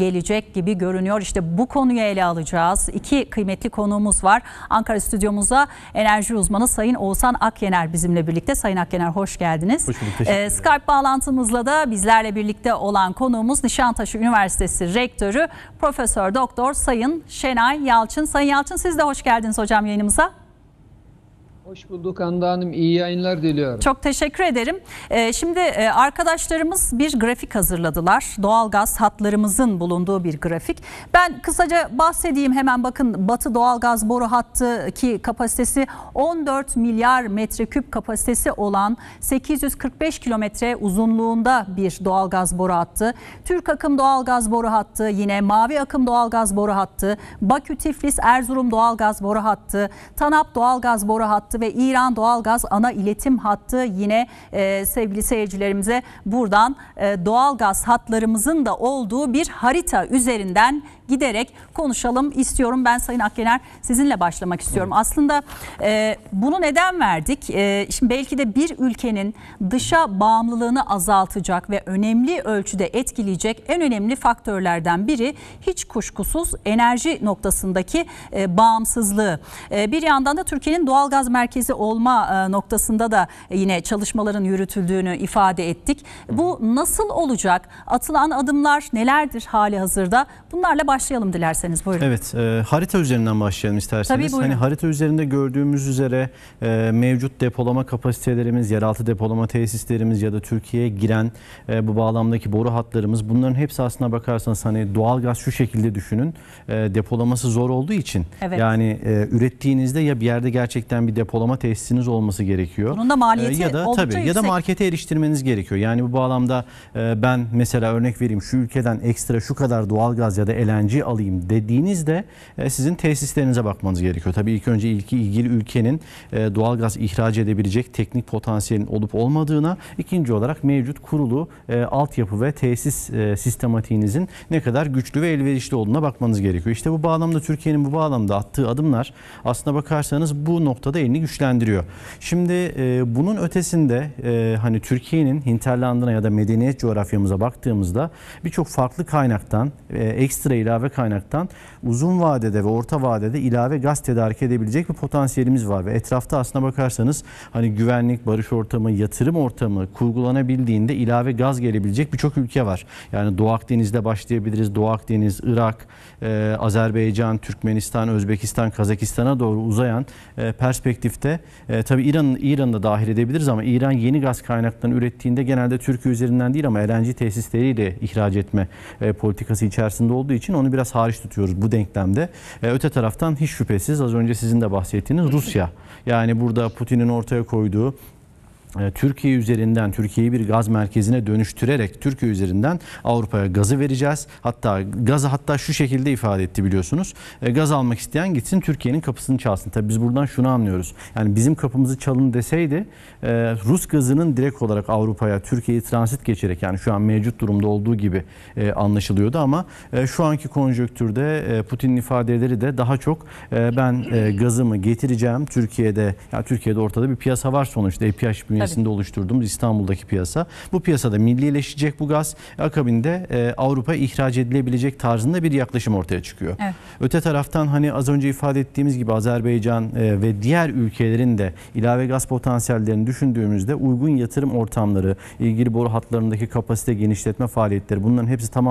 gelecek gibi görünüyor. İşte bu konuyu ele alacağız. İki kıymetli konuğumuz var. Ankara stüdyomuza enerji uzmanı Sayın Oğuzhan Akyener bizimle birlikte. Sayın Akyener hoş geldiniz. Hoş bulduk. Ee, Skype bağlantımızla da bizlerle birlikte olan konuğumuz Nişantaşı Üniversitesi Rektörü Profesör Doktor Sayın Şenay Yalçın. Sayın Yalçın siz de hoş geldiniz hocam yayınımıza. Hoş bulduk Hande Hanım. İyi yayınlar diliyorum. Çok teşekkür ederim. Ee, şimdi e, arkadaşlarımız bir grafik hazırladılar. Doğalgaz hatlarımızın bulunduğu bir grafik. Ben kısaca bahsedeyim hemen bakın Batı doğalgaz boru hattı ki kapasitesi 14 milyar metreküp kapasitesi olan 845 kilometre uzunluğunda bir doğalgaz boru hattı. Türk akım doğalgaz boru hattı, yine mavi akım doğalgaz boru hattı, Bakü Tiflis Erzurum doğalgaz boru hattı, Tanap doğalgaz boru hattı hattı ve İran doğalgaz ana iletim hattı yine e, sevgili seyircilerimize buradan e, doğalgaz hatlarımızın da olduğu bir harita üzerinden giderek konuşalım istiyorum. Ben Sayın Akgener sizinle başlamak istiyorum. Evet. Aslında e, bunu neden verdik? E, şimdi belki de bir ülkenin dışa bağımlılığını azaltacak ve önemli ölçüde etkileyecek en önemli faktörlerden biri hiç kuşkusuz enerji noktasındaki e, bağımsızlığı. E, bir yandan da Türkiye'nin doğalgaz merkezi olma e, noktasında da yine çalışmaların yürütüldüğünü ifade ettik. Bu nasıl olacak? Atılan adımlar nelerdir hali hazırda? Bunlarla baş başlayalım dilerseniz. Buyurun. Evet, e, harita üzerinden başlayalım isterseniz. Tabii buyurun. Hani harita üzerinde gördüğümüz üzere e, mevcut depolama kapasitelerimiz, yeraltı depolama tesislerimiz ya da Türkiye'ye giren e, bu bağlamdaki boru hatlarımız bunların hepsi aslına bakarsanız hani doğal gaz şu şekilde düşünün. E, depolaması zor olduğu için evet. yani e, ürettiğinizde ya bir yerde gerçekten bir depolama tesisiniz olması gerekiyor. Bunun da maliyeti e, ya da tabii yüksek. ya da markete eriştirmeniz gerekiyor. Yani bu bağlamda e, ben mesela örnek vereyim şu ülkeden ekstra şu kadar doğal gaz ya da LNG öğrenci alayım dediğinizde e, sizin tesislerinize bakmanız gerekiyor. Tabii ilk önce ilki ilgili ülkenin e, doğalgaz ihraç edebilecek teknik potansiyelin olup olmadığına, ikinci olarak mevcut kurulu e, altyapı ve tesis sistematiğinizin ne kadar güçlü ve elverişli olduğuna bakmanız gerekiyor. İşte bu bağlamda Türkiye'nin bu bağlamda attığı adımlar aslında bakarsanız bu noktada elini güçlendiriyor. Şimdi bunun ötesinde hani Türkiye'nin hinterlandına ya da medeniyet coğrafyamıza baktığımızda birçok farklı kaynaktan ekstra ilave ilave kaynaktan uzun vadede ve orta vadede ilave gaz tedarik edebilecek bir potansiyelimiz var. Ve etrafta aslına bakarsanız hani güvenlik, barış ortamı, yatırım ortamı kurgulanabildiğinde ilave gaz gelebilecek birçok ülke var. Yani Doğu Akdeniz'de başlayabiliriz. Doğu Akdeniz, Irak, e, Azerbaycan, Türkmenistan, Özbekistan, Kazakistan'a doğru uzayan e, perspektifte e, tabii İran da dahil edebiliriz ama İran yeni gaz kaynaklarını ürettiğinde genelde Türkiye üzerinden değil ama LNG tesisleriyle ihraç etme e, politikası içerisinde olduğu için onu onu biraz hariç tutuyoruz bu denklemde. E, öte taraftan hiç şüphesiz az önce sizin de bahsettiğiniz Rusya. Yani burada Putin'in ortaya koyduğu e, Türkiye üzerinden Türkiye'yi bir gaz merkezine dönüştürerek Türkiye üzerinden Avrupa'ya gazı vereceğiz. Hatta gazı hatta şu şekilde ifade etti biliyorsunuz. E, gaz almak isteyen gitsin Türkiye'nin kapısını çalsın. Tabii biz buradan şunu anlıyoruz. Yani bizim kapımızı çalın deseydi e, Rus gazının direkt olarak Avrupa'ya Türkiye'yi transit geçerek yani şu an mevcut durumda olduğu gibi anlaşılıyordu ama şu anki konjöktürde Putin'in ifadeleri de daha çok ben gazımı getireceğim Türkiye'de ya yani Türkiye'de ortada bir piyasa var sonuçta EPH bünyesinde tanesinde Tabii. oluşturduğumuz İstanbul'daki piyasa. Bu piyasada millileşecek bu gaz. Akabinde e, Avrupa ihraç edilebilecek tarzında bir yaklaşım ortaya çıkıyor. Evet. Öte taraftan hani az önce ifade ettiğimiz gibi Azerbaycan e, ve diğer ülkelerin de ilave gaz potansiyellerini düşündüğümüzde uygun yatırım ortamları, ilgili boru hatlarındaki kapasite genişletme faaliyetleri bunların hepsi tamam